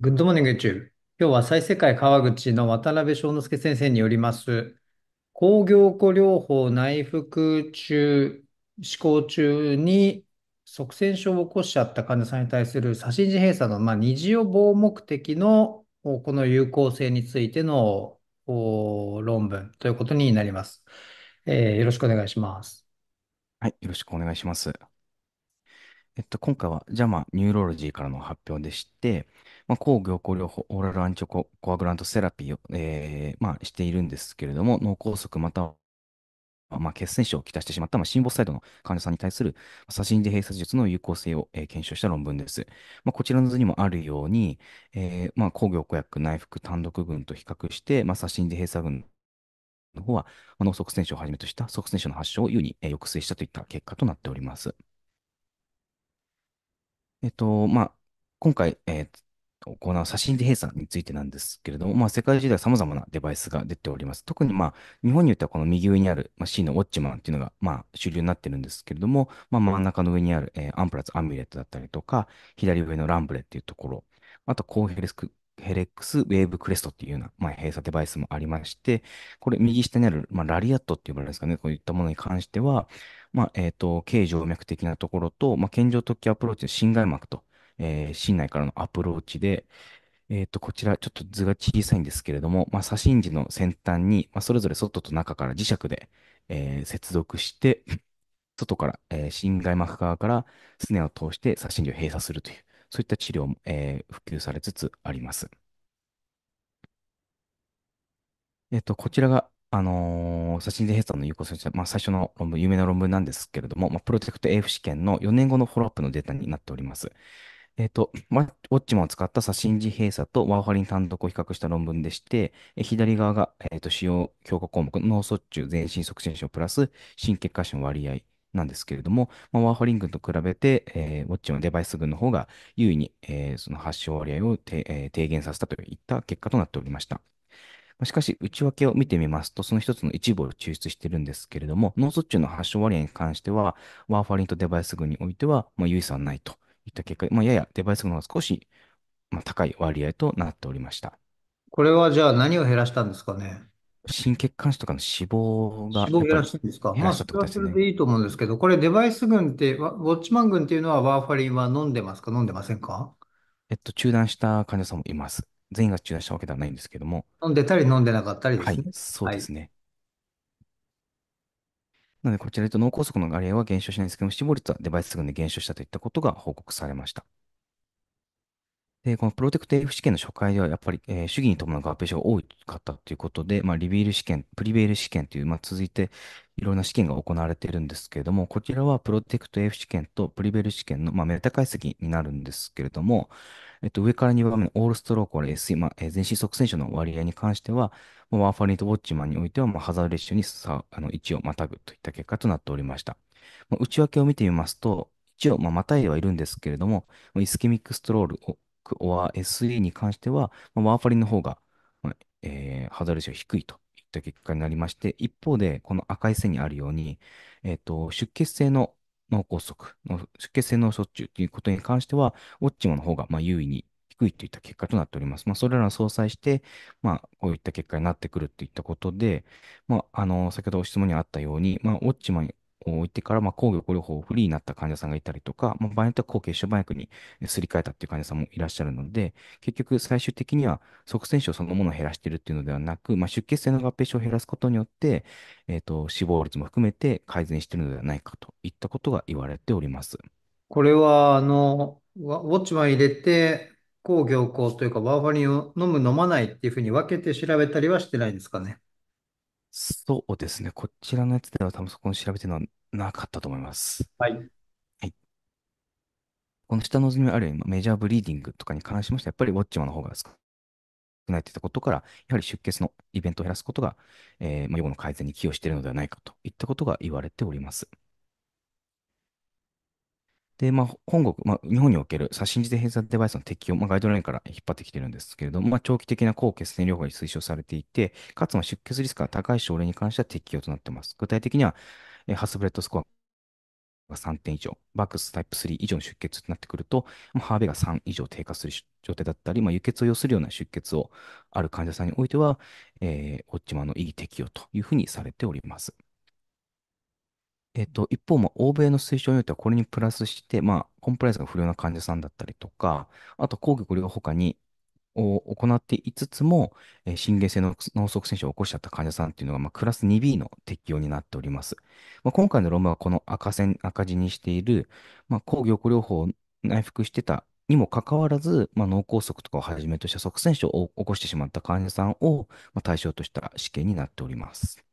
グッドモーニング YouTube。今日は再世界川口の渡辺章之介先生によります、抗凝固療法内服中、施行中に側線症を起こしちゃった患者さんに対する左心耳閉鎖の、まあ、二次予防目的のこの有効性についての論文ということになります、えー、よろしくお願いします。はい、よろしくお願いします。えっと、今回は JAMA ニューロロジーからの発表でして、まあ、抗凝固療法、オーラルアンチョココアグラントセラピーを、えーまあ、しているんですけれども、脳梗塞またはまあ、血栓症をきたしてしまった、まあ、心房細動の患者さんに対する左心で閉鎖術の有効性を、えー、検証した論文です。まあ、こちらの図にもあるように、えーまあ、工業薬内服単独群と比較して、まあ、左心で閉鎖群の方は、脳側栓症をはじめとした側栓症の発症を優に、えー、抑制したといった結果となっております。えっと、まあ、今回、えー行う写真閉鎖についてなんですけれども、まあ、世界中では様々なデバイスが出ております。特に、まあ、日本によってはこの右上にある、まあ、C のウォッチマンっていうのが、まあ、主流になってるんですけれども、まあ、真ん中の上にある、えー、アンプラスアミュレットだったりとか、左上のランブレっていうところ、あとコーヘレスク、ヘレックスウェーブクレストっていうような、まあ、閉鎖デバイスもありまして、これ右下にある、まあ、ラリアットって呼ばれるんですかね、こういったものに関しては、まあ、えっ、ー、と、軽静脈的なところと、まあ、健常突起アプローチの心外膜とえー、市内からのアプローチで、えっと、こちら、ちょっと図が小さいんですけれども、まあ、左心耳の先端に、まあ、それぞれ外と中から磁石で、えー、接続して、外から、えー、心外膜側からすねを通して左心耳を閉鎖するという、そういった治療も、えー、普及されつつあります。えっと、こちらが、あのー、左心耳閉鎖の有効性て、まあ、最初の論文、有名な論文なんですけれども、まあ、プロテクト AF 試験の4年後のフォローアップのデータになっております。えっと、まウォッチマンを使った左心耳閉鎖とワーファリン単独を比較した論文でして、え左側が、えっと、主要強化項目、脳卒中、全身促進症プラス心血管腫の割合なんですけれども、まあ、ワーファリン群と比べて、えー、ウォッチマンデバイス群の方が優位に、えー、その発症割合をて、えー、低減させたといった結果となっておりました。しかし、内訳を見てみますと、その一つの一部を抽出しているんですけれども、脳卒中の発症割合に関しては、ワーファリンとデバイス群においては、まあ、優位さはないと。いった結果、まあ、ややデバイスの方が少し、まあ、高い割合となっておりました。これはじゃあ何を減らしたんですかね。心血管支とかの死亡が死亡減らしたんですか。減まらあ、したそれはそれでいいと思うんですけど、これデバイス群って、ウォッチマン群っていうのはワーファリンは飲んでますか、飲んでませんかえっと、中断した患者さんもいます。全員が中断したわけではないんですけども、飲んでたり飲んでなかったりではすい、ね。そうですね。なので、こちらで言うと脳梗塞の割合は減少しないんですけども、死亡率はデバイス群で減少したといったことが報告されました。で、このプロテクト F 試験の初回では、やっぱり、えー主義に伴う合併症が多かったということで、まあ、リビール試験、プリベール試験という、まあ、続いていろんな試験が行われているんですけれども、こちらはプロテクト F 試験とプリベール試験の、まあ、メタ解析になるんですけれども、えっと、上から2番目のオールストローク、これ SE、まあ、え全身側線症の割合に関しては、もうワーファリントウォッチマンにおいては、まあ、ハザードレッシュにさあの置をまたぐといった結果となっておりました。まあ、内訳を見てみますと、一応、まあ、またいではいるんですけれども、イスキミックストロールを or SE に関しては、まあ、ワーファリンの方が、まあ、えー、ハザル値が低いといった結果になりまして、一方で、この赤い線にあるように、えっ、ー、と、出血性の脳梗塞の、出血性脳卒中ということに関しては、ウォッチモの方が、まあ、優位に低いといった結果となっております。まあ、それらを相殺して、まあ、こういった結果になってくるといったことで、まあ、あの、先ほど質問にあったように、まあ、ウォッチマに置いてから、まあ、凝固療法をフリーになった患者さんがいたりとか、まあ、場合によっては抗血小板薬にすり替えたっていう患者さんもいらっしゃるので、結局最終的には側戦症そのものを減らしているっていうのではなく、まあ、出血性の合併症を減らすことによって、えっ、ー、と、死亡率も含めて改善しているのではないかといったことが言われております。これは、あの、ウォッチマン入れて、抗凝固というか、バーファリンを飲む、飲まないっていうふうに分けて調べたりはしてないんですかね。そうですね。こちらのやつでは多分そこに調べてるのはなかったと思います。はい。はいこの下の図にあるようにメジャーブリーディングとかに関しましては、やっぱりウォッチマンの方が少ないといったことから、やはり出血のイベントを減らすことが、えーまあ、予後の改善に寄与しているのではないかといったことが言われております。で、まあ、本国、まあ、日本における、さ新自転閉鎖デバイスの適用、まあ、ガイドラインから引っ張ってきてるんですけれども、まあ、長期的な抗血栓療法に推奨されていて、かつ、まあ、出血リスクが高い症例に関しては適用となっています。具体的には、えハスブレッドスコアが3点以上、バックスタイプ3以上の出血となってくると、まあ、ハーベが3以上低下する状態だったり、まあ、輸血を要するような出血をある患者さんにおいては、えー、オッチマの意義適用というふうにされております。えっと、一方、まあ、欧米の推奨によっては、これにプラスして、まあ、コンプライアンスが不良な患者さんだったりとか、あと、工業療法他に、を行っていつつも、えー心原性の脳塞栓症を起こしちゃった患者さんっていうのが、まあ、クラス 2B の適用になっております。まあ、今回の論文はこの赤線、赤字にしている、まあ、抗凝固療法を内服してたにもかかわらず、まあ、脳梗塞とかをはじめとした塞栓症を起こしてしまった患者さんを、まあ、対象とした試験になっております。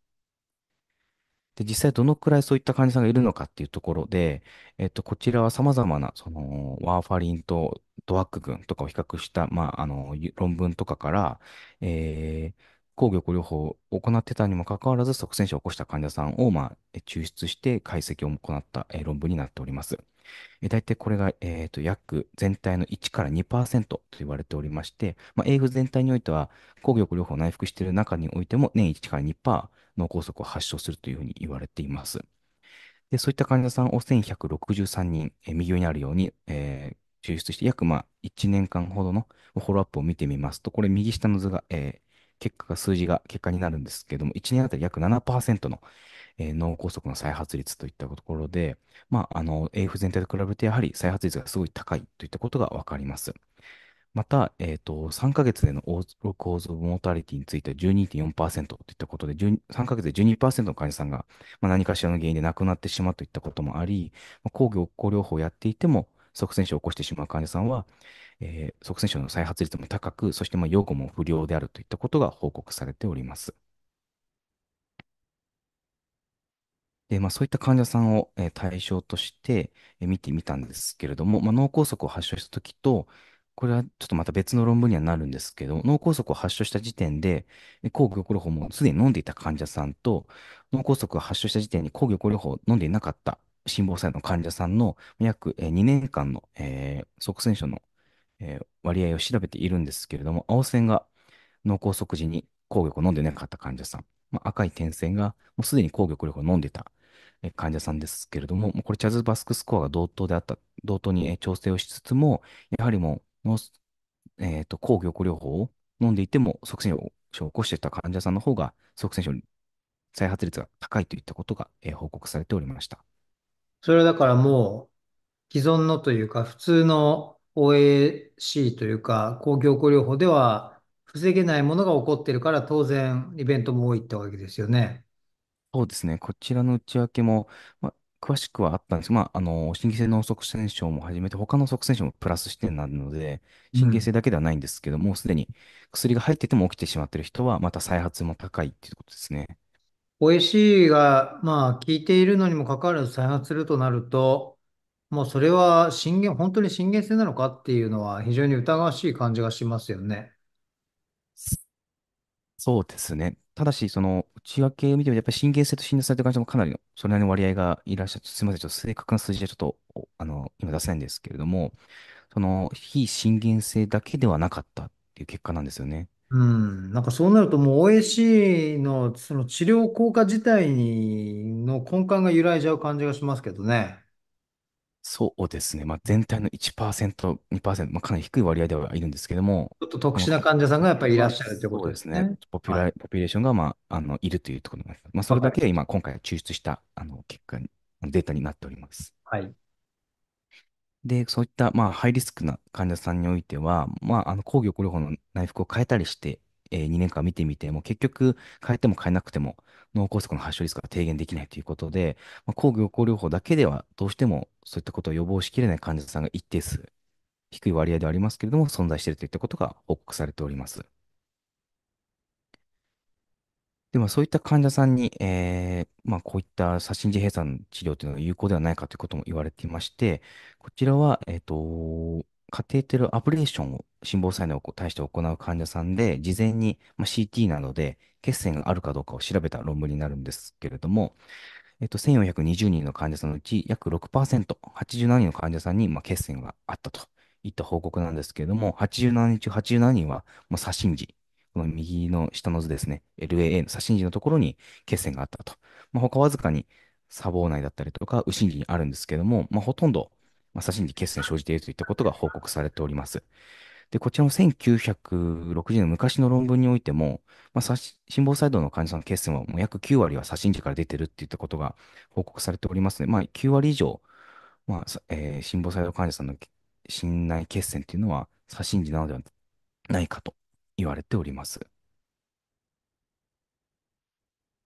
で、実際どのくらいそういった患者さんがいるのかっていうところで、えっと、こちらは様々な、その、ワーファリンとドワック群とかを比較した、まあ、あの、論文とかから、えー、抗玉療法を行ってたにもかかわらず、即戦症を起こした患者さんを、まあ、抽出して解析を行った、えー、論文になっております。えー、大体これが、えーと、約全体の1から2%と言われておりまして、まあ、英語全体においては、抗玉療法を内服している中においても、年1から2%脳梗塞を発症するというふうに言われています。で、そういった患者さんを1163人、えー、右上にあるように、えー、抽出して、約まあ1年間ほどのフォローアップを見てみますと、これ右下の図が、えー、結果が数字が結果になるんですけれども、1年あたり約7%のえー、脳梗塞の再発率といったところで、まあ、あの、AF 全体と比べてやはり再発率がすごい高いといったことがわかります。また、えーと、3ヶ月でのオールコーズ・モータリティについては12.4%といったことで、3ヶ月で12%の患者さんが、まあ、何かしらの原因で亡くなってしまうといったこともあり、まあ、抗凝固療法をやっていても、側線症を起こしてしまう患者さんは、えー、側線症の再発率も高く、そしてまあ予後も不良であるといったことが報告されております。で、まあ、そういった患者さんを、えー対象として見てみたんですけれども、まあ、脳梗塞を発症した時と、これはちょっとまた別の論文にはなるんですけど、脳梗塞を発症した時点で、抗凝固療法もすでに飲んでいた患者さんと、脳梗塞を発症した時点に抗凝固療法を飲んでいなかった心房細動の患者さんの約2年間の、えー塞栓症の、えー割合を調べているんですけれども、青線が脳梗塞時に抗凝固を飲んでいなかった患者さん。まあ、赤い点線がもうすでに抗玉力を飲んでた患者さんですけれども、もうこれチャズバスクスコアが同等であった、同等に調整をしつつも、やはりもうえーと、抗玉療法を飲んでいても側線症を起こしていた患者さんの方が即戦症再発率が高いといったことが、えー、報告されておりました。それはだからもう既存のというか普通の OAC というか抗凝固療法では防げないものが起こってるから、当然イベントも多いってわけですよね。そうですね。こちらの内訳も、ま詳しくはあったんですが、まあ、の、心筋性脳塞栓症も始めて、他の塞栓症もプラス視点なので、う神経性だけではないんですけども、すでに薬が入ってても起きてしまっている人は、また再発も高いっていうことですね。o し c が、まあ、効いているのにもかかわらず再発するとなると、もうそれは震源、本当に心源性なのかっていうのは非常に疑わしい感じがしますよね。そうですね。ただし、その内訳を見てみると、やっぱり神経性と診断されて患者もかなりの、それなりの割合がいらっしゃって、すみません、ちょっと正確な数字はちょっと、あの、今出せないんですけれども、その、非心原性だけではなかったっていう結果なんですよね。うん、なんかそうなるともう OAC のその治療効果自体の根幹が揺らいじゃう感じがしますけどね。そうですね。まあ、全体の1%、2%、まあ、かなり低い割合ではいるんですけども。ちょっと特殊な患者さんがやっぱりいらっしゃるということですね。そうですね。ポピュラ、はい、ポピュレーションが、まあ、あの、いるというところになります。まあ、それだけで今、今回抽出した、あの、結果に、データになっております。はい。で、そういった、まあ、ハイリスクな患者さんにおいては、まあ、あの、抗凝固療法の内服を変えたりして、えー、2年間見てみても、結局変えても変えなくても、脳梗塞の発症リスクが低減できないということで、まあ、抗凝固療法だけではどうしてもそういったことを予防しきれない患者さんが一定数、低い割合ではありますけれども、存在しているといったことが報告されております。で、は、そういった患者さんに、えー、まあ、こういった左心耳閉鎖の治療というのが有効ではないかということも言われていまして、こちらは、えっ、ー、と、カテーテルアブレーションを心房細動を対して行う患者さんで、事前に、まあ、CT などで血栓があるかどうかを調べた論文になるんですけれども、えっと、1420人の患者さんのうち約6%、87人の患者さんに、まあ、血栓があったといった報告なんですけれども、87人中87人は、左心耳、この右の下の図ですね、LAA の左心耳のところに血栓があったと。まあ、他わずかに砂防内だったりとか、右心耳にあるんですけれども、まあ、ほとんど、左心耳血栓生じているといったことが報告されております。で、こちらも1960年の昔の論文においても、まあ、左心房細動の患者さんの血栓はもう約9割は左心耳から出てるっていったことが報告されておりますね。まあ、9割以上、まあ、えー、心房細動患者さんの心内血栓っていうのは左心耳なのではないかと言われております。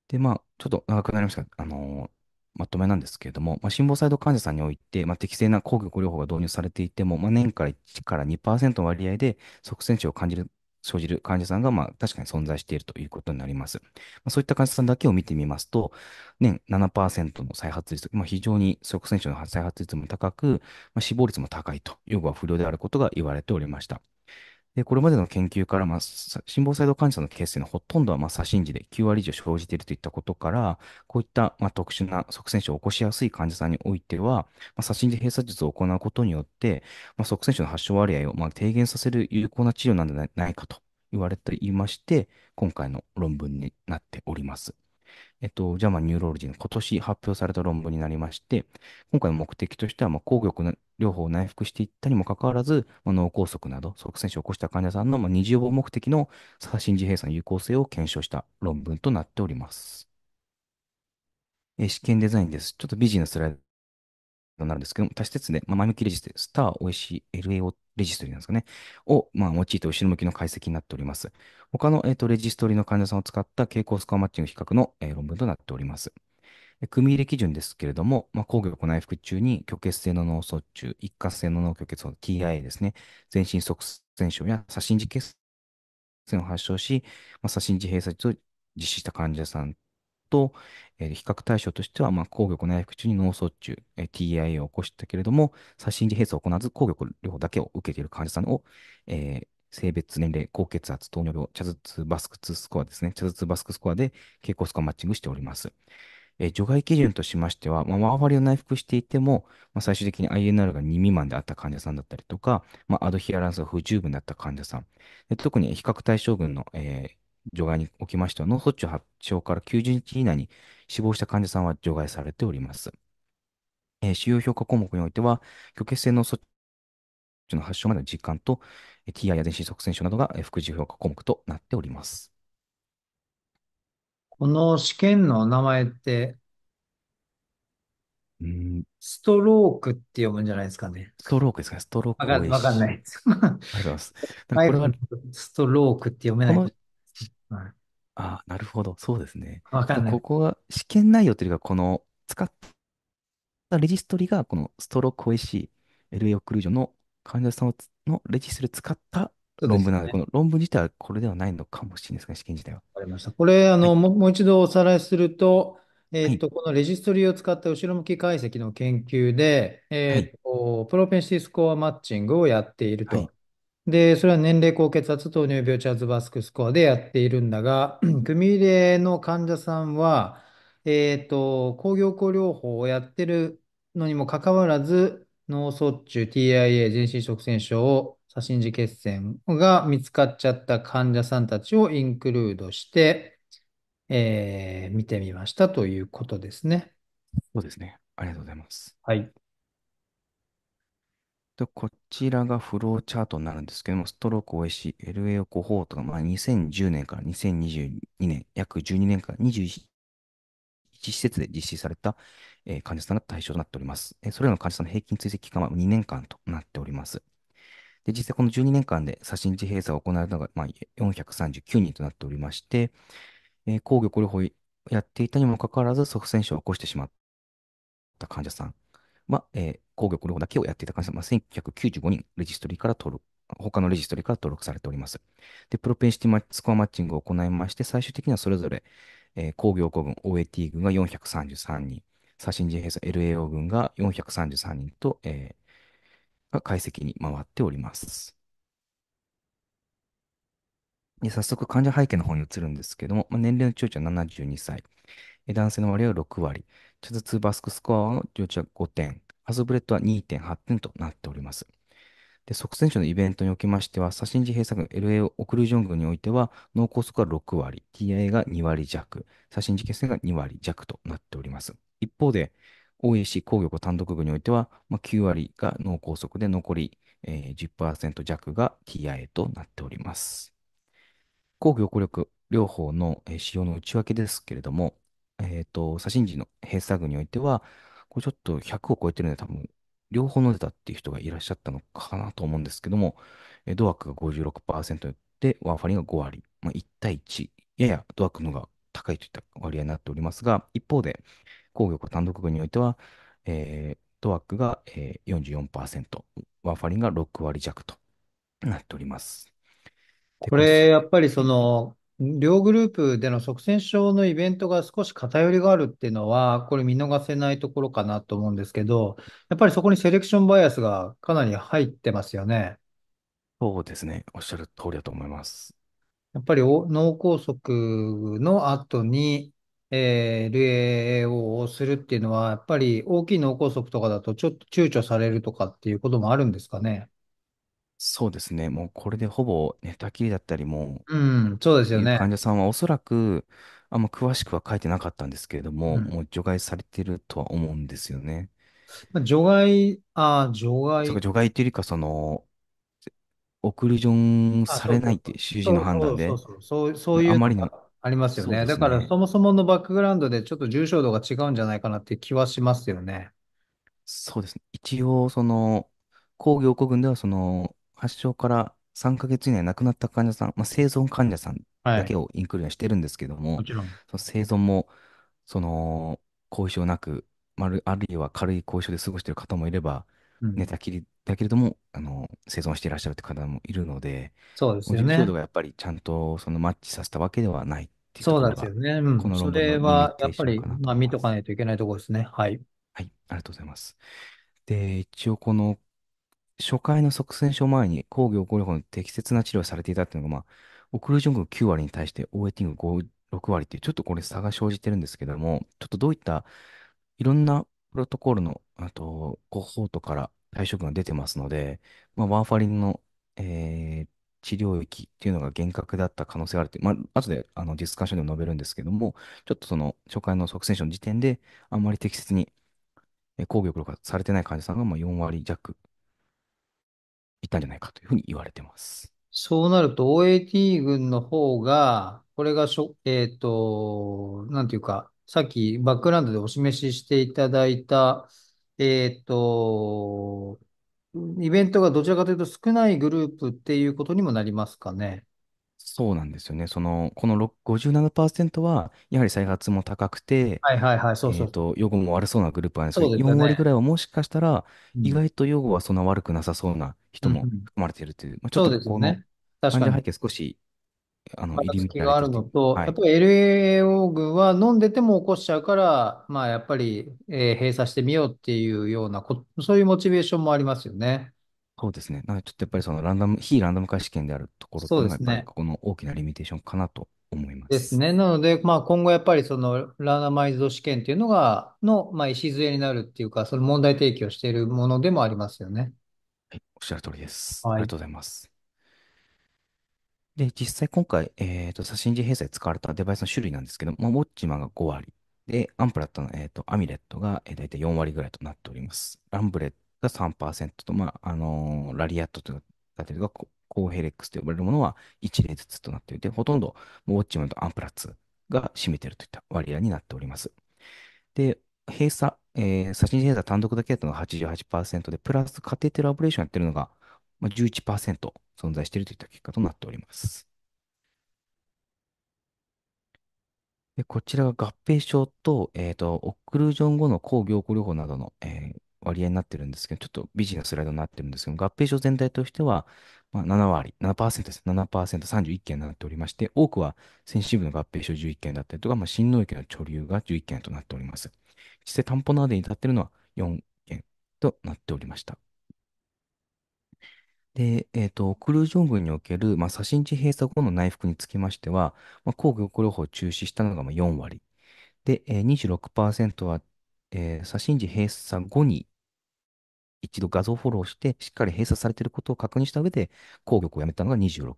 で、まあ、ちょっと長くなりましたが、あのーまとめなんですけれども、まあ、心房細動患者さんにおいて、まあ、適正な抗凝固療法が導入されていても、まあ、年から1から2%の割合で即戦腫を感じる生じる患者さんが、まあ、確かに存在しているということになります。まあ、そういった患者さんだけを見てみますと、年7%の再発率、まあ、非常に即戦腫の再発率も高く、まあ、死亡率も高いと、予後は不良であることが言われておりました。で、これまでの研究から、まあ、心房細動患者の血ーのほとんどは、まあ、左心耳で9割以上生じているといったことから、こういった、まあ、特殊な側線腫を起こしやすい患者さんにおいては、まあ、左心耳閉鎖術を行うことによって、まあ、側線腫の発症割合を、まあ、低減させる有効な治療なんじゃないかと言われていまして、今回の論文になっております。えっと、ジャーマン・ニューロロジーの今年発表された論文になりまして、今回の目的としては、まあ、抗玉療法を内服していったにもかかわらず、まあ、脳梗塞など、側戦症を起こした患者さんの、まあ、二次予防目的の左心耳閉鎖の有効性を検証した論文となっております。え試験デザインです。ちょっとビジネススライドになるんですけども、多施設で、まあ、前向きレジスでスター、おいしい、LAOT、レジストリなんですかね。を、まあ、用いて後ろ向きの解析になっております。他の、えっ、ー、と、レジストリの患者さんを使った傾向スコアマッチング比較の、えー、論文となっております。組入れ基準ですけれども、まあ、工業内服中に虚血性の脳卒中、一過性の脳虚血症、TIA ですね、全身即戦症や左心耳血栓を発症し、まあ、左心耳閉鎖術を実施した患者さんと、えー、比較対象としては、まあ、抗玉内服中に脳卒中、えー、TIA を起こしたけれども、左心時閉鎖を行わず、抗玉療法だけを受けている患者さんを、えー、性別、年齢、高血圧、糖尿病、チャズツバスク2スコアですね、チャズツバスクスコアで傾向スコアマッチングしております。え除外基準としましては、まあ、周りを内服していても、まあ、最終的に INR が2未満であった患者さんだったりとか、まあ、アドヒアランスが不十分だった患者さん、特に比較対象群の、えー、除外におきましては、脳卒中発症から90日以内に死亡した患者さんは除外されております。えー、使用評価項目においては、虚血性脳卒中の発症までの時間と、TI や全身側線症などが副次評価項目となっております。この試験の名前って、うん、ストロークって読むんじゃないですかね。ストロークですかね。ストロークわかんないです。ありがとうございます。これは、ストロークって読めない。はい。ああ、なるほど。そうですね。わかんなこい。こは試験内容というか、この使ったレジストリが、このストローク o s c LA オクルージョンの患者さんのレジストリを使ったそうで論す文なので、この論文自体はこれではないのかもしれないですね、試験自体は。わかりました。これ、あの、もう、もう一度おさらいすると、えっと、このレジストリを使った後ろ向き解析の研究で、えっと、プロペンシスコアマッチングをやっているはい。と。で、それは年齢、高血圧、糖尿病、チャーズバスクスコアでやっているんだが、組入れの患者さんは、えっと、抗凝固療法をやってるのにもかかわらず、脳卒中、TIA、全身食栓症、左心耳血栓が見つかっちゃった患者さんたちをインクルードして、えー、見てみましたということですね。そうですね。ありがとうございます。はい。こちらがフローチャートになるんですけども、ストローク o s c LA をコホートが、まあ、2010年から2022年、約12年間、21施設で実施された、えー、患者さんが対象となっております、えー、それらの患者さんの平均追跡期間は2年間となっております。で、実際この12年間で左心地閉鎖を行われたのが、まあ、439人となっておりまして、えー、工業療法やっていたにもかかわらず、側線症を起こしてしまった患者さん、は、えー、工業これだけをやっていたさんは1995人、レジストリから登録、他のレジストリから登録されております。で、プロペンシティスコアマッチングを行いまして、最終的にはそれぞれ、えー、工業5軍、OAT 軍が433人、サシンジェ LAO 軍が433人と、えー、が解析に回っております。で早速、患者背景の方に移るんですけども、まあ、年齢の中長は72歳、男性の割合は6割、チャズ2バスクスコアの領地5点、アズブレッドは2.8点となっております。で、即戦車のイベントにおきましては、サシンジ閉鎖群 LA オクルージョン群においては、脳梗塞が6割、TIA が2割弱、サシンジ決戦が2割弱となっております。一方で、OAC 工業単独群においては、まあ、9割が脳梗塞で残り、えー、10%弱が TIA となっております。工業孤力両方の使用の内訳ですけれども、えっと、左心耳の閉鎖群においては、これちょっと100を超えてるので、多分、両方の出たっていう人がいらっしゃったのかなと思うんですけども、えードアックが56%で、ワーファリンが5割、まあ、1対1、ややドアックの方が高いといった割合になっておりますが、一方で、工業単独群においては、えードアックが、えー、44%、ワーファリンが6割弱となっております。これ、やっぱりその、両グループでの即戦症のイベントが少し偏りがあるっていうのは、これ見逃せないところかなと思うんですけど、やっぱりそこにセレクションバイアスがかなり入ってますよね。そうですね。おっしゃる通りだと思います。やっぱりお脳梗塞の後に、えー、LAAO をするっていうのは、やっぱり大きい脳梗塞とかだとちょっと躊躇されるとかっていうこともあるんですかね。そうですね。もうこれでほぼ寝たきりだったりもうん、そうですよいうね。患者さんはおそらく、あんま詳しくは書いてなかったんですけれども、うんもう除外されてるとは思うんですよね。まあ、除外、ああ、除そ外。除外というよりか、その、オクルジョンあ、さそうれないっそていう。主治医の判断うそうで、そうそう。そう、そういあうまりの、がありますよそうね。でだすからね。そもそものバックグラウンドでちょっと重症度が違うんじゃないかなって気はしますよね。そうですね。一応、その、抗凝固群では、その、発症から3ヶ月以内亡くなった患者さん、まあ、生存患者さんだけをインクルードしてるんですけども、もちろん。その生存も、その、後遺症なく、まあるあるいは軽い後遺症で過ごしている方もいれば、寝たきりだけれども、あの、生存していらっしゃるって方もいるので、そうですよ重症ね。度がやっぱりちゃんとそのマッチさせたわけではないっていうとそうこでろすが、よね。うこのそ文れのはやっぱションり、なとまあ、思い見まとかす。ないといけないところですね。はい。はい、ありがとうございます。で、一応この初回の側線症前に抗凝固療法の適切な治療をされていたっていうのが、まあ、オクルージョン群9割に対してオーエティング5、6割っていう、ちょっとこれ差が生じてるんですけども、ちょっとどういったいろんなプロトコールの、あと、コホートから対処群が出てますので、まあ、ワーファリンの、えー、治療域っていうのが厳格だった可能性があるって、まあ、後であのディスカッションでも述べるんですけども、ちょっとその初回の側線症の時点で、あんまり適切に、抗凝固療法かされてない患者さんがまあ4割弱いたんじゃないかというふうに言われてます。そうなると OAT 軍の方が、これがしょ、えっと、なんていうか、さっきバックグラウンドでお示ししていただいた、えっと、イベントがどちらかというと少ないグループっていうことにもなりますかね。そうなんですよね。その、この57%は、やはり再発も高くて、はいはいはい、そうえそっう。と、予後も悪そうなグループなんですけそうど、ですよ4割ね。ぐらいはもしかしたら、う意ん。外と予後はそんな悪くなさそうな人も含まれているという、まあ、ちょっそうとですよこのね。確か者に。背景少し、あの、入りつ乱きがあてるのて、と、はやっい。ぱり LAO 群は飲んでても起こしちゃうから、まあやっぱり、えー閉鎖してみようっていうようなこそういうモチベーションもありますよね。そうですね。なので、ちょっとやっぱりそのランダム、非ランダム化試験であるところっていうのが、やっですぱりねここの大きなリミテーションかなと思いまですす。ね。なので、まあ、今後やっぱりそのランダマイズド試験っていうのが、の、まあ、礎になるっていうか、その問題提起をしているものでもありますよね。はい、おっしゃる通りです。あはりがとうございます。で、実際今回、えっと、指針時閉鎖で使われたデバイスの種類なんですけど、まあ、ウォッチマンが5割。で、アンプラットの、えっと、アミレットが、えー、大体4割ぐらいとなっております。ランブレッが3%と、まあ、あのー、ラリアットという形がコーヘレックスと呼ばれるものは1例ずつとなっていて、ほとんどウォッチマンとアンプラッツが占めているといった割合になっております。で、閉鎖、えー、サチ閉鎖単独だけだったのが88%で、プラスカテーテルアブレーションやってるのが11%存在しているといった結果となっております。でこちらが合併症と、えっ、ー、と、オックルージョン後の抗凝固療法などの、えー、割合になってるんですけど、ちょっとビジネススライドになってるんですけど、合併症全体としては、まあ、7割、7%です。7%、31件になっておりまして、多くは先進部の合併症11件だったりとか、まあ、新農域の貯留が11件となっております。実際、担保などに至っているのは4件となっておりました。で、えっ、と、クルージョン群における、まあ、左心地閉鎖後の内服につきましては、まあ、抗漁療法を中止したのがまあ4割。で、えー、26%はえー、左心耳閉鎖後に一度画像フォローして、しっかり閉鎖されていることを確認した上で、抗玉をやめたのが26%。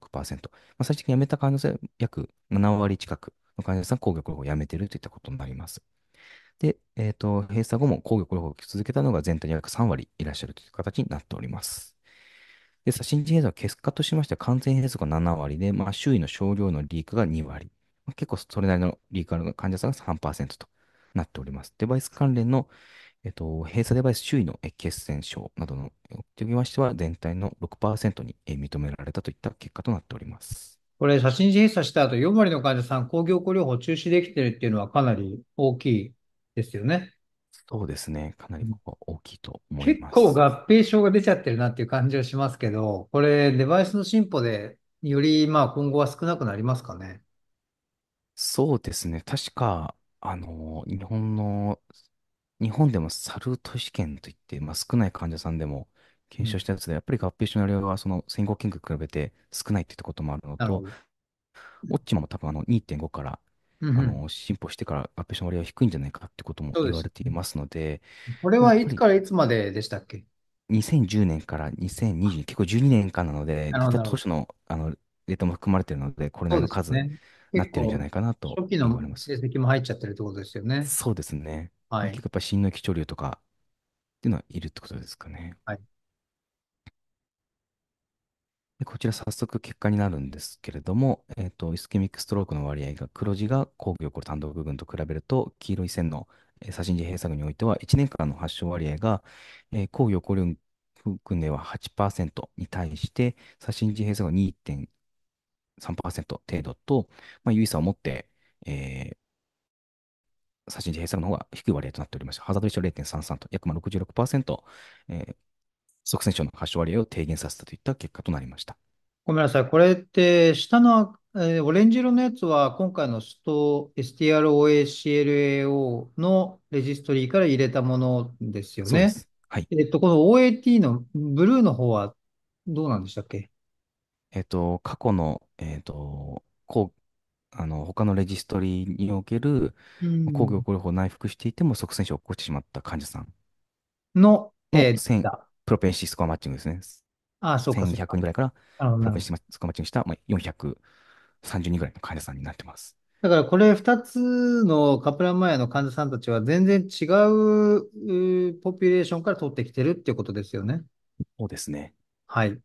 まあ、最終的にやめた患者さん約7割近くの患者さん、抗玉をやめているといったことになります。で、えっ、ー、と、閉鎖後も抗撃を続けたのが全体に約3割いらっしゃるという形になっております。で、左心耳閉鎖は結果としましては完全閉鎖が7割で、まあ、周囲の少量のリークが2割。結構それなりのリークある患者さんが3%となっております。デバイス関連の、えっと、閉鎖デバイス周囲の血栓症などのときましては、全体の6%に認められたといった結果となっております。これ、写真閉鎖した後、4割の患者さん、抗凝固療法中止できてるっていうのはかなり大きいですよね。そうですね。かなり大きいと思います。結構合併症が出ちゃってるなっていう感じはしますけど、これ、デバイスの進歩で、よりまあ今後は少なくなりますかね。そうですね。確か、あの、日本の、日本でもサル都市圏といって、まあ、少ない患者さんでも検証したやつで、やっぱり合併症の量はその先行研究と比べて少ないってこともあるのなと、オッチマも多分あの2.5からあの進歩してから合併症の割合は低いんじゃないかってこともそう言わす。れていますので、これまあ、やはいぱつりからいつまででしたっけ2010年から2020、年、結構12年間なので、なるほど、当初の、あのレートも含まれているので、これなそのです数ね。なってるんじゃないかなと思初期の成績も入っちゃってるってことですよね。そうですね。は結い。構やっぱ新の気潮流とかっていうのはいるってことですかね。はい。で、こちら早速結果になるんですけれども、えっと、イスケミックストロークの割合が黒字が工業これ単独部分と比べると、黄色い線の、えー左心耳閉鎖群においては、1年間の発症割合が、えー、抗御コリ群では8%に対して、左心耳閉鎖群は3%程度と、まあ、優位差を持って、えー、最新自閉性の方が低い割合となっておりまして、ハザード r a t 0.33と約まあ66%、えー、即戦症の発症割合を低減させたといった結果となりました。ごめんなさい。これって、下の、えー、オレンジ色のやつは、今回のスト STROACLAO のレジストリーから入れたものですよね。はい。えっと、この OAT のブルーの方はどうなんでしたっけえっと、過去の、えっと、こう、あの、他のレジストリにおける抗凝固療法を内服していても即戦症を起こしてしまった患者さんの、のえー、1000、プロペンシスコアマッチングですね。ああ、そうか、そう1200人ぐらいからプロペンシスコアマッチングした、まあ、430人ぐらいの患者さんになってます。だからこれ2つのカプランマイヤの患者さんたちは全然違う、うポピュレーションから取ってきてるっていうことですよね。そうですね。はい。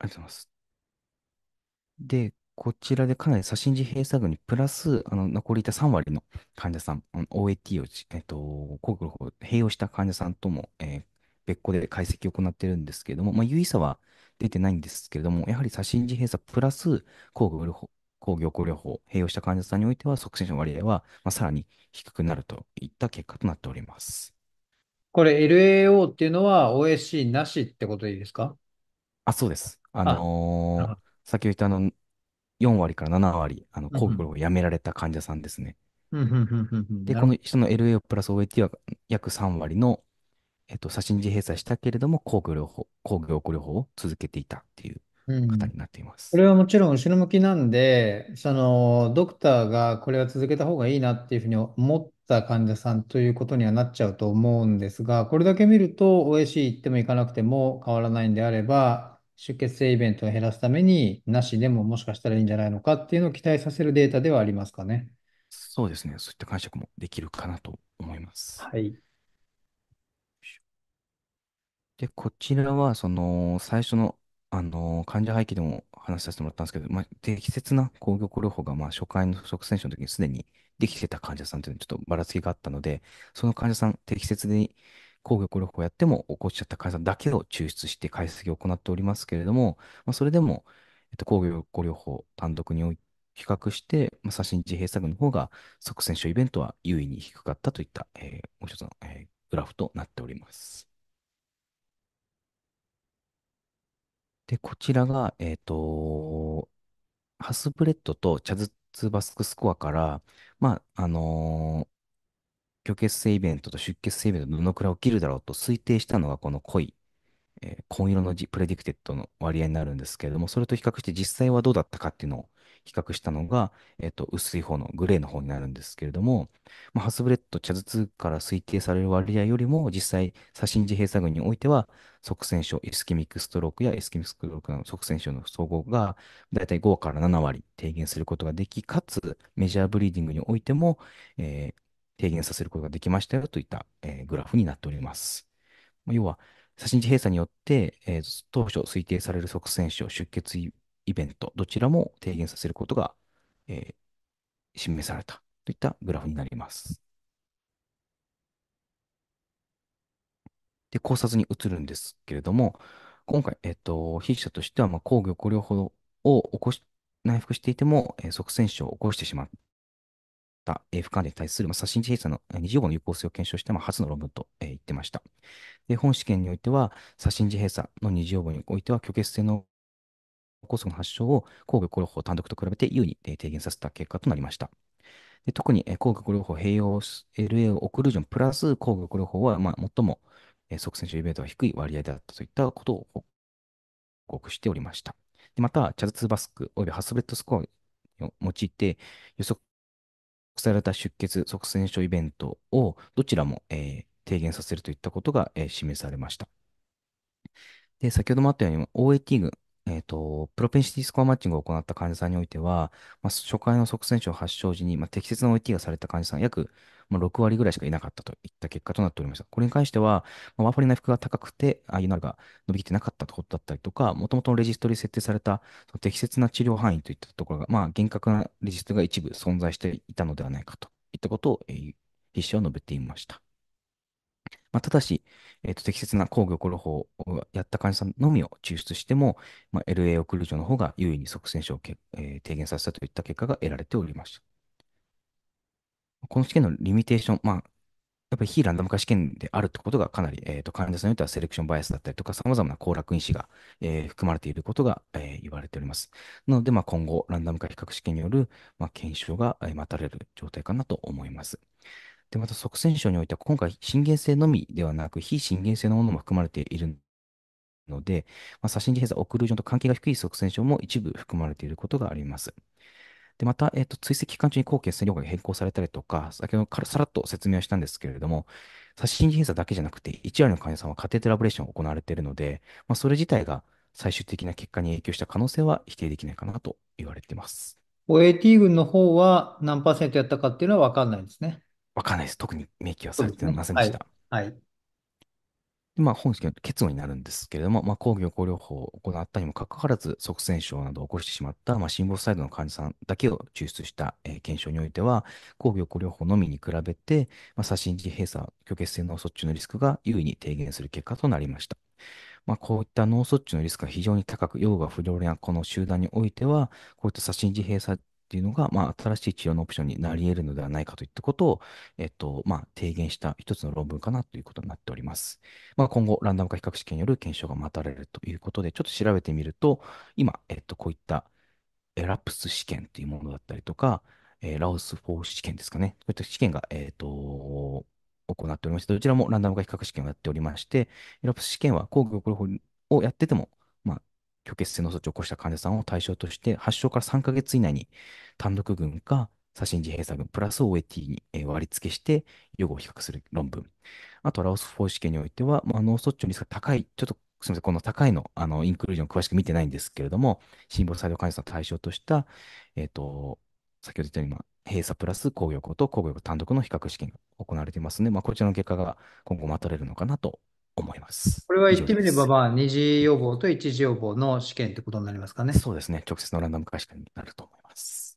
ありがとうございます。で、こちらでかなり左心耳閉鎖群にプラス、あの、残りいた3割の患者さん、OAT をえっと、抗グルを併用した患者さんとも、えー別個で解析を行ってるんですけれども、まあ、有意差は出てないんですけれども、やはり左心耳閉鎖プラス抗グルコ抗凝固療法併用した患者さんにおいては、促進者の割合は、まあ、さらに低くなるといった結果となっております。これ LAO っていうのは OSC なしってことでいいですかあ、そうです。あのー先ほど言ったあの、4割から7割、あの、ううをやめられた患者さんですね。うんうんうんうんで、この人の LAO プラス OAT は約3割の、えっと、左心耳閉鎖したけれども、抗魚療法、抗凝療法を続けていたっていう方になっています。これはもちろん後ろ向きなんで、そのドクターがこれは続けた方がいいなっていうふうに思った患者さんということにはなっちゃうと思うんですが、これだけ見ると OAC 行っても行かなくても変わらないんであれば、出血性イベントを減らすために、なしでももしかしたらいいんじゃないのかっていうのを期待させるデータではありますかね。そうですね。そういった解釈もできるかなと思います。はい。で、こちらは、その、最初の、あの、患者廃棄でも話させてもらったんですけど、まあ、適切な抗凝固療法が、まあ、初回の食洗手の時にすでにできてた患者さんというのはちょっとばらつきがあったので、その患者さん、適切に工業、鉱力をやっても起こしちゃった解散だけを抽出して解析を行っておりますけれども、まあ、それでも、えっと、工業、鉱療法単独に比較して、まあ、左心地閉鎖群の方が即戦勝イベントは優位に低かったといった、えー、もう一つの、えー、グラフとなっております。で、こちらが、えっ、ー、と、ハスブレッドとチャズツーバスクスコアから、まあ、あの虚血性イベントと出血性イベントどのくらい起きるだろうと推定したのがこの濃い、えー、紺色のプレディクテッドの割合になるんですけれども、それと比較して実際はどうだったかっていうのを比較したのが、えっ、ー、と、薄い方のグレーの方になるんですけれども、まあ、ハスブレッド、チャズ2から推定される割合よりも、実際、左心耳閉鎖群においては、側線症、エスキミックストロークやエスキミックストロークの側線症の総合が、だいたい5から7割低減することができ、かつ、メジャーブリーディングにおいても、えー、低減させることができましたよといった、えー、グラフになっております。ま要は、左心地閉鎖によって、えー、当初推定される側線腫出血イベント、どちらも低減させることが、えー、示されたといったグラフになります。で、考察に移るんですけれども、今回、えっ、ー、と、被疑者としては、まあ、工業、ご療法を起こし、内服していても、えー、側線腫を起こしてしまっ、えー、不完全に対する、差あ、刷閉鎖の二次防の有効性を検証して、初の論文と、言ってました。で、本試験においては、差新時閉鎖の二次予防においては、虚血性の拘束の発症を抗玉療法単独と比べて優に、低減させた結果となりました。で特に、えー、抗玉療法併用 LA オクルージョンプラス抗玉療法は、まあ、最も、即戦側線イベートが低い割合であったといったことを報告しておりました。でまた、チャズツーバスクおよびハスブレットスコアを用いて予測された出血側栓症イベントをどちらも、えー、低減させるといったことが、えー、示されました。で、先ほどもあったように OAT 群えっと、プロペンシティスコアマッチングを行った患者さんにおいては、まあ、初回の側線症発症時に、まあ、適切な OT がされた患者さん、約、まあ、6割ぐらいしかいなかったといった結果となっておりました。これに関しては、まあ、ワーファリン内服が高くて、ああいうのが伸びきってなかったことだったりとか、もともとのレジストに設定されたその適切な治療範囲といったところが、まあ、厳格なレジストが一部存在していたのではないかといったことを、えー、筆者は述べていました。まあ、ただし、えっ、ー、と、適切な工業コロ法をやった患者さんのみを抽出しても、まあ、LA オクルージョンの方が優位に側線症を、えー、低減させたといった結果が得られておりました。この試験のリミテーション、まあ、やっぱり非ランダム化試験であるということがかなり、えーと、患者さんによってはセレクションバイアスだったりとか、さまざまな行楽因子が、えー、含まれていることが、えー、言われております。なので、まあ、今後、ランダム化比較試験による、まあ、検証が、待たれる状態かなと思います。で、また側戦症においては、今回、震源性のみではなく、非震源性のものも含まれているので、まあ、左心閉鎖、オクルージョンと関係が低い側戦症も一部含まれていることがあります。で、また、えっ、ー、と、追跡期間中に抗血栓量が変更されたりとか、先ほどからさらっと説明をしたんですけれども、左心閉鎖だけじゃなくて、1割の患者さんはカテーテルアブレーションが行われているので、まあ、それ自体が最終的な結果に影響した可能性は否定できないかなと言われています。OAT 群の方は何パーセントやったかっていうのは分かんないんですね。わかんないです。特に明記はされていませんでした。はい。はい、まあ、本式の結論になるんですけれども、まあ、抗議行療法を行ったにもかかわらず、側線症などを起こしてしまった、まあ、心房細動の患者さんだけを抽出した、えー、検証においては、抗議行療法のみに比べて、まあ、左心耳閉鎖、虚血性脳卒中のリスクが優位に低減する結果となりました。まあ、こういった脳卒中のリスクが非常に高く、用が不良なこの集団においては、こういった左心耳閉鎖っていうのが、まあ、新しい治療のオプションになり得るのではないかといったことを、えっと、まあ、提言した一つの論文かなということになっております。まあ、今後、ランダム化比較試験による検証が待たれるということで、ちょっと調べてみると、今、えっと、こういったエラプス試験というものだったりとか、えー、ラオス4試験ですかね。こういった試験が、えっと、行っておりまして、どちらもランダム化比較試験をやっておりまして、エラプス試験は工業をやってても、虚血性脳卒を起こした患者さんを対象として、発症から3ヶ月以内に単独群か左心耳閉鎖群プラス OAT に割り付けして、予後を比較する論文。あと、ラオス4試験においては、まあ、脳卒中のリスクが高い、ちょっとすみません、この高いの、あの、インクルージョン詳しく見てないんですけれども、心房細動患者さんを対象とした、えっ、ー、と、先ほど言ったように、閉鎖プラス工業庫と工業庫単独の比較試験が行われていますので、まあ、こちらの結果が今後待たれるのかなと思います。これは言ってみれば、まあ、二次予防と一次予防の試験ってことになりますかね。そうですね。直接のランダム化試験になると思います。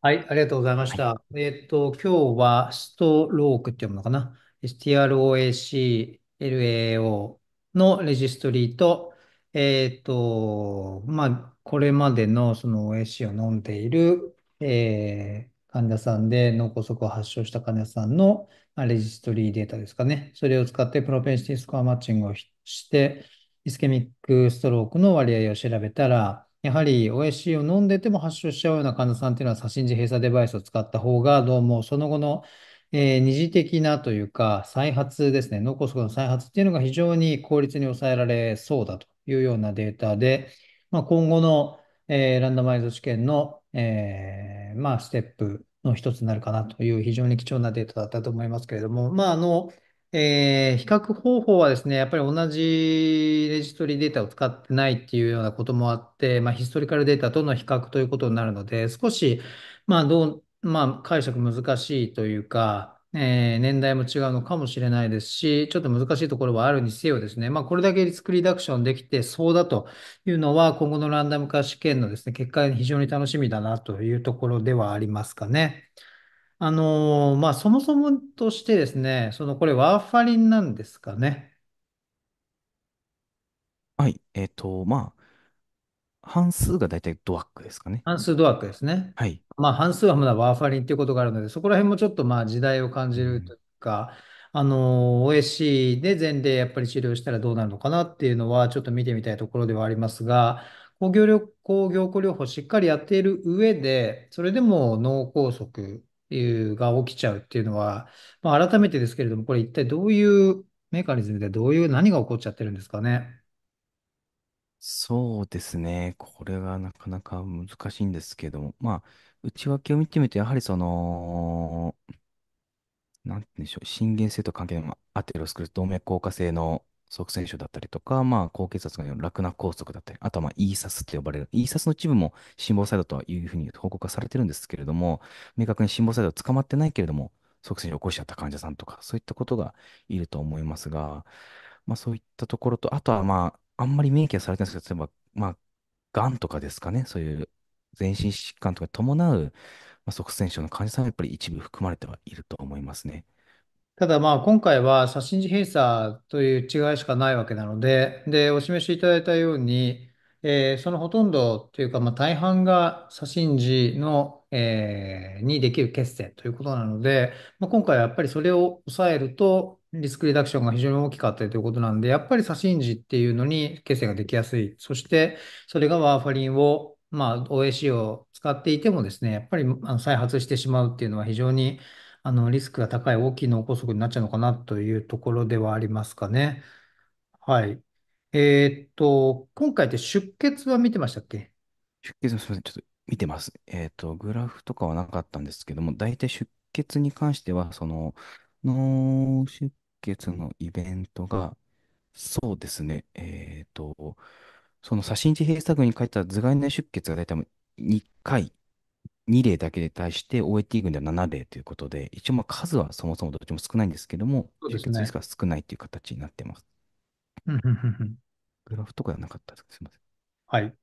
はい、ありがとうございました。はい、えっ、と、今日はストロークって読むのかな ?STROAC、LAO のレジストリーと、えっ、ー、と、まあ、これまでのその OAC を飲んでいる、えー、患者さんで脳梗塞を発症した患者さんのレジストリーデータですかね。それを使ってプロペンシティスコアマッチングをして、イスケミックストロークの割合を調べたら、やはり OSC を飲んでても発症しちゃうような患者さんっていうのは、左心耳閉鎖デバイスを使った方が、どうもその後の、えー、二次的なというか、再発ですね、脳梗塞の再発っていうのが非常に効率に抑えられそうだというようなデータで、まあ、今後の、えー、ランダマイズ試験の、えーまあ、ステップの一つになるかなという非常に貴重なデータだったと思いますけれども、まあ、あの、えー、比較方法はですね、やっぱり同じレジストリデータを使ってないっていうようなこともあって、まあ、ヒストリカルデータとの比較ということになるので、少し、まあ、どう、まあ、解釈難しいというか、えー、年代も違うのかもしれないですし、ちょっと難しいところはあるにせよですね、まあ、これだけリスクリダクションできてそうだというのは、今後のランダム化試験のですね、結果非常に楽しみだなというところではありますかね。あのー、まあ、そもそもとしてですね、その、これワーファリンなんですかね。はい。えっと、まあ、半数がだいたいドアックですかね。半数ドアックですね。はい。まあ、半数はまだワーファリンということがあるので、そこら辺もちょっとまあ時代を感じるというか、あの、OSC で前例やっぱり治療したらどうなるのかなっていうのは、ちょっと見てみたいところではありますが、工業固工業療法しっかりやっている上で、それでも脳梗塞が起きちゃうっていうのは、まあ、改めてですけれども、これ一体どういうメカニズムでどういう何が起こっちゃってるんですかね。そうですね。これはなかなか難しいんですけども、まあ、内訳を見てみると、やはりその、なんて言うんでしょう、心原性と関係のアテロスクレス動脈硬化性の側栓症だったりとか、まあ、高血圧のよ楽な梗塞だったり、あとはまあ、イーサスと呼ばれる、イーサスの一部も心房細動というふうに報告がされてるんですけれども、明確に心房細動捕まってないけれども、側栓症を起こしちゃった患者さんとか、そういったことがいると思いますが、まあ、そういったところと、あとはまあ、あんまり明記はされてないんですけど、例えば、まあ、がんとかですかね、そういう全身疾患とか伴う、まあ、側線症の患者さんはやっぱり一部含まれてはいると思いますね。ただまあ今回は左心耳閉鎖という違いしかないわけなので、で、お示しいただいたように、えー、そのほとんどというか、まあ、大半が左心耳の、えー、にできる血栓ということなので、まあ、今回はやっぱりそれを抑えるとリスクリダクションが非常に大きかったということなんで、やっぱり左心耳っていうのに血栓ができやすい。そしてそれがワーファリンをまあ、OAC を使っていてもですね、やっぱりあの再発してしまうっていうのは非常にあのリスクが高い大きい脳梗塞になっちゃうのかなというところではありますかね。はい。えーっと、今回って出血は見てましたっけ出血すみません、ちょっと見てます。えっと、グラフとかはなかったんですけども、大体出血に関しては、その、脳出血のイベントが、そうですね、えっと、その左心地閉鎖群に書いた頭蓋内出血が大体2回、2例だけに対して OAT 群では7例ということで、一応まあ数はそもそもどっちも少ないんですけども、そうで出す血リスクが少ないという形になってます。うんうんうんうんグラフとかではなかったです。すみません。はい。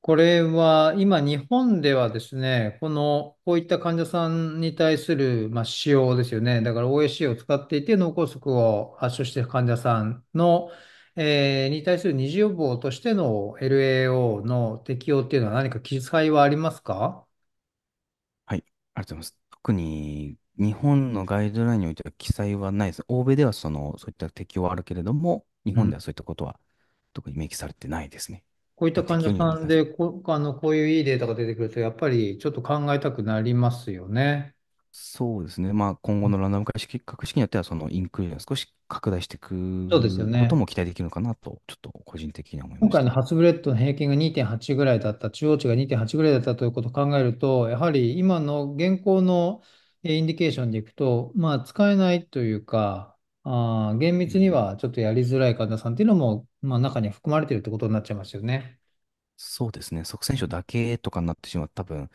これは今日本ではですね、この、こういった患者さんに対する、まあ、使用ですよね。だから OAC を使っていて脳梗塞を発症している患者さんの、えに対する二次予防としての LAO の適用っていうのは何か記載はありますかはい、ありがとうございます。特に日本のガイドラインにおいては記載はないです。欧米ではそのそういった適用はあるけれども、日本ではそういったことは特に明記されてないですね。こういった患者さんでこ、あのこういういいデータが出てくると、やっぱりちょっと考えたくなりますよね。そうですね。まあ、今後のランダム化式、格式によっては、そのインクルージョン少し拡大していそうですよくことね。も期待できるのかなと、ちょっと個人的には思い今す。し回のた。ハスブレッドの平均が2.8ぐらいだった、中央値が2.8ぐらいだったということを考えると、やはり今の現行のえインディケーションでいくと、まあ、使えないというか、あ厳密にはちょっとやりづらい患者さんっていうのも、まあ、中に含まれているってことになっちゃいますよね。そうですね。即戦勝だけとかになってしまう多分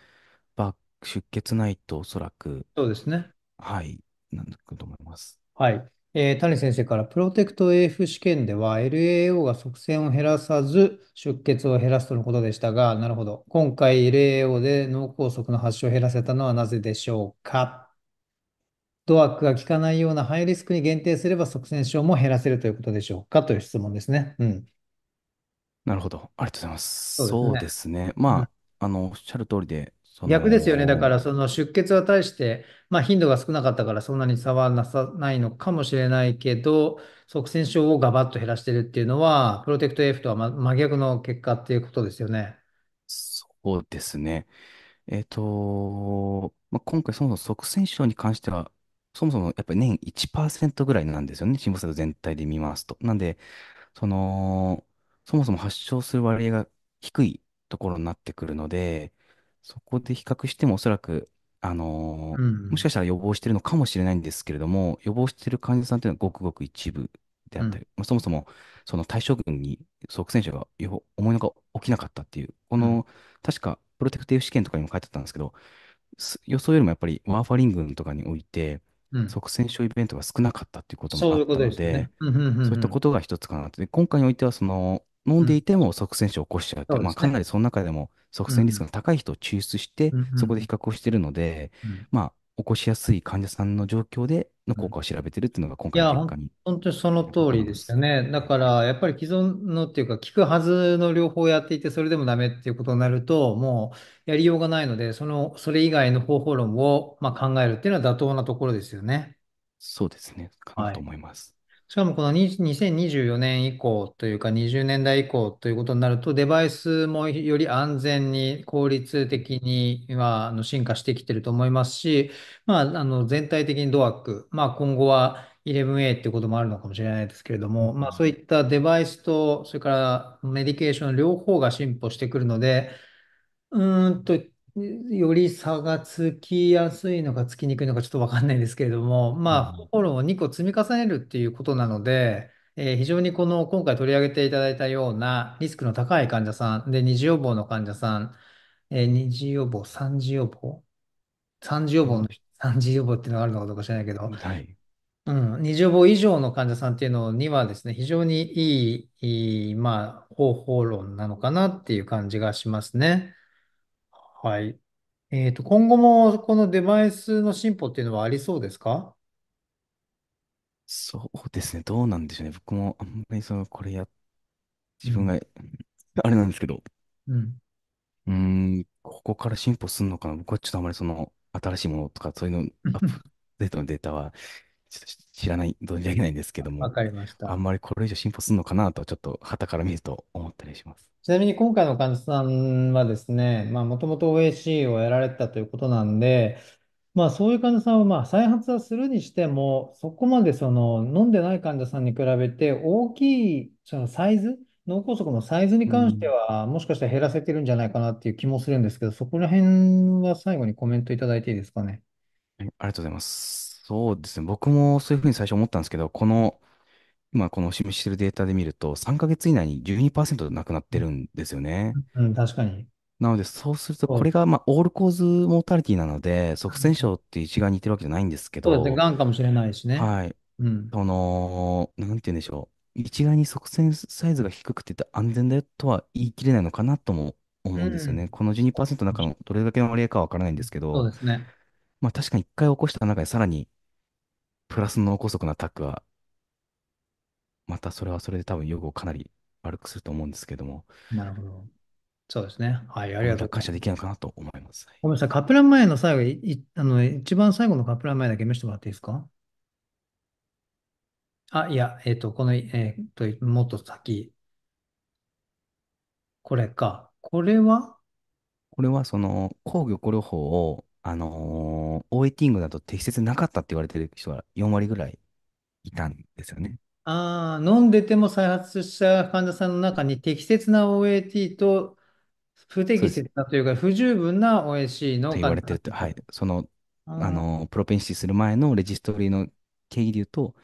出血ないとおそらく、そうですね。はい、なんだと思います。はい。えー、谷先生から、プロテクト AF 試験では LAO が側線を減らさず出血を減らすとのことでしたが、なるほど。今回 LAO で脳梗塞の発症を減らせたのはなぜでしょうかドアックが効かないようなハイリスクに限定すれば側線症も減らせるということでしょうかという質問ですね。うん。なるほど。ありがとうございます。そうですね。すねまあ、うん、あの、おっしゃる通りで、逆ですよね。だから、その出血は対して、まあ、頻度が少なかったから、そんなに差はなさないのかもしれないけど、側線症をガバッと減らしてるっていうのは、プロテクト F とは真逆の結果っていうことですよね。そうですね。えっと、まあ、今回そもそも側線症に関しては、そもそもやっぱり年1%ぐらいなんですよね。心房細動全体で見ますと。なんで、その、そもそも発症する割合が低いところになってくるので、そこで比較してもおそらく、あのーもしかしたら予防してるのかもしれないんですけれども、予防してる患者さんというのはごくごく一部であったり、まあ、そもそもその対象群に即戦者が思いのが起きなかったっていう、この、確かプロテクティブ試験とかにも書いてあったんですけど、予想よりもやっぱりワーファリン群とかにおいて、即戦勝イベントが少なかったっていうこともあったので、そう、うそういったことが一つかなと。今回においては、その、飲んでいても即戦勝を起こしちゃうって、うまあ、かなりその中でも、即戦リスクの高い人を抽出して、そこで比較をしているので、まあ、起こしやすい患者さんの状況での効果を調べてるっていうのが今回の結果に。本当にその通りですよね。だから、やっぱり既存のっていうか、効くはずの両方やっていて、それでもダメっていうことになると、もうやりようがないので、その、それ以外の方法論を、まあ、考えるっていうのは妥当なところですよね。そうですね。かなと思います。はいしかもこの2024年以降というか20年代以降ということになるとデバイスもより安全に効率的に今あの進化してきてると思いますし、まあ、あの全体的にドアック、まあ、今後は 11A ということもあるのかもしれないですけれども、まあ、そういったデバイスとそれからメディケーション両方が進歩してくるのでうんとより差がつきやすいのかつきにくいのかちょっとわかんないですけれども、まあ、フォローを2個積み重ねるっていうことなので、えー非常にこの今回取り上げていただいたようなリスクの高い患者さんで、二次予防の患者さん、えー二次予防、三次予防、三次予防の三次予防っていうのがあるのかどうか知らないけど、うん、二次予防以上の患者さんっていうのにはですね、非常にいい、いいまあ、方法論なのかなっていう感じがしますね。はい。えっと、今後もこのデバイスの進歩っていうのはありそうですかそうですね。どうなんでしょうね。僕もあんまりその、これや、自分が、あれなんですけど、うん。ん、ここから進歩するのかな。僕はちょっとあまりその、新しいものとか、そういうの、アップデートのデータはちょっと知らない、存じ上げないんですけども、わかりましあんまりこれ以上進歩するのかなと、ちょっと傍から見ると思ったりします。ちなみに今回の患者さんはですね、まあ、もともと OAC をやられたということなんで、まあ、そういう患者さんはまあ再発はするにしても、そこまでその飲んでない患者さんに比べて大きいそのサイズ、脳梗塞のサイズに関しては、もしかしたら減らせてるんじゃないかなっていう気もするんですけど、そこら辺は最後にコメントいただいていいですかね。ありがとうございます。そうですね。僕もそういうふうに最初思ったんですけど、この、今この示してるデータで見ると、3ヶ月以内に12%なくなってるんですよね。うん、確かに。なので、そうすると、そこれが、まあ、オールコーズモータリティなので、側線症って一概に言ってるわけじゃないんですけそうですね。ど、癌かもしれないしね。はい。うん。その、なんて言うんでしょう。一概に側線サイズが低くて安全だよとは言い切れないのかなとも思うんですよね。ん。この12%の中のどれだけの割合かは分からないんですけど、そうですね。まあ確かに一回起こした中でさらにプラス脳梗塞のアタックは、またそれはそれで多分予後かなり悪くすると思うんですけども、なるほど。そうですね。はい、ありがとうございます。感謝できないかなと思います。ごめんなさい、カプラン前の最後、いあの一番最後のカプラン前だけ見せてもらっていいですかあ、いや、えっ、ー、と、この、えっ、ー、と、もっと先。これか。これはこれはその工業療法をあのー、オーエティングだと適切なかったって言われてる人は4割ぐらいいたんですよね。ああ、飲んでても再発した患者さんの中に適切な OAT と不適切なというか不十分な OAC の言われてると、はい。その、あのプロペンシティする前のレジストリの経緯で言うと、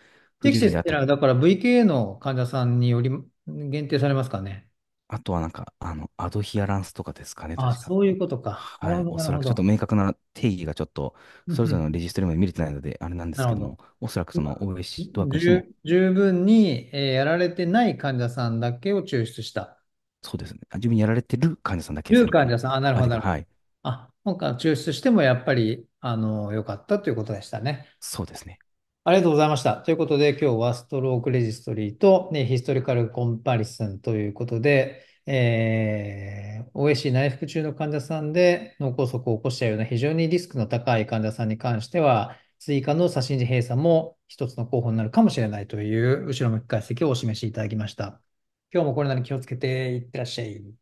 適切ってのは、だから VKA の患者さんにより限定されますかね。あとはなんか、あの、アドヒアランスとかですかね。あ、かそういうことか。はない、るほど、おなそるらくちょっと明確な定義がちょっと、それぞれのレジストリも見れてないので、あれなんですけほどど。も、おそらくその OS とは別の、十、十分に、えーやられてない患者さんだけを抽出した。そうですね。あ自分にやられてる患者さんだけでいう患者さん。あ、なるほど、なるほはい。あ、今回抽出してもやっぱり、あの、良かったということでしたね。そうですね。ありがとうございました。ということで、今日はストロークレジストリーと、ね、ヒストリカルコンパリスンということで、えー、OAC 内服中の患者さんで脳梗塞を起こしたような非常にリスクの高い患者さんに関しては、追加の左心耳閉鎖も一つの候補になるかもしれないという後ろ向き解析をお示しいただきました。今日もこれなり気をつけていってらっしゃい。